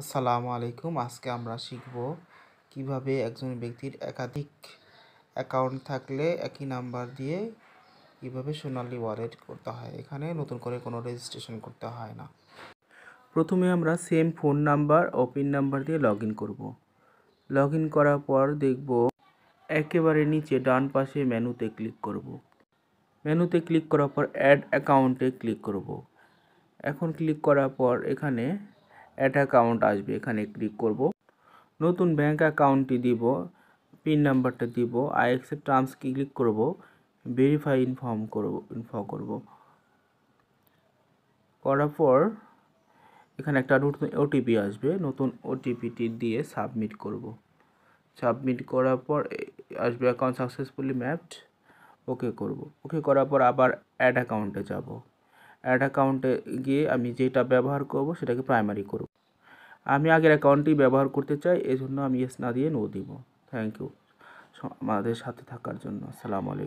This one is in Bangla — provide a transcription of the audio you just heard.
আসসালামু আলাইকুম আজকে আমরা শিখব কিভাবে একজন ব্যক্তির একাধিক অ্যাকাউন্ট থাকলে একই নাম্বার দিয়ে কিভাবে সোনালি ওয়ালেট করতে হয় এখানে নতুন করে কোনো রেজিস্ট্রেশন করতে হয় না প্রথমে আমরা সেম ফোন নাম্বার ও পিন নাম্বার দিয়ে লগ ইন করবো লগ ইন করার পর দেখব একেবারে নিচে ডান পাশে মেনুতে ক্লিক করব। মেনুতে ক্লিক করার পর অ্যাড অ্যাকাউন্টে ক্লিক করব। এখন ক্লিক করার পর এখানে অ্যাড অ্যাকাউন্ট আসবে এখানে ক্লিক করব নতুন ব্যাঙ্ক অ্যাকাউন্টটি দিব পিন নাম্বারটা দিব আই অ্যাকসেপ্ট টার্মস ক্লিক করব ভেরিফাই ইনফর্ম করব ইনফর্ম করব করার পর এখানে একটা নতুন ওটিপি আসবে নতুন ওটিপিটি দিয়ে সাবমিট করব সাবমিট করার পর আসবে অ্যাকাউন্ট সাকসেসফুলি ম্যাপড ওকে করব ওকে করার পর আবার অ্যাড অ্যাকাউন্টে যাবো অ্যাড অ্যাকাউন্টে গিয়ে আমি যেটা ব্যবহার করব সেটাকে প্রাইমারি করব আমি আগের অ্যাকাউন্টটি ব্যবহার করতে চাই এজন্য আমি এস না দিয়ে নো দিব থ্যাংক ইউ আমাদের সাথে থাকার জন্য আসসালামু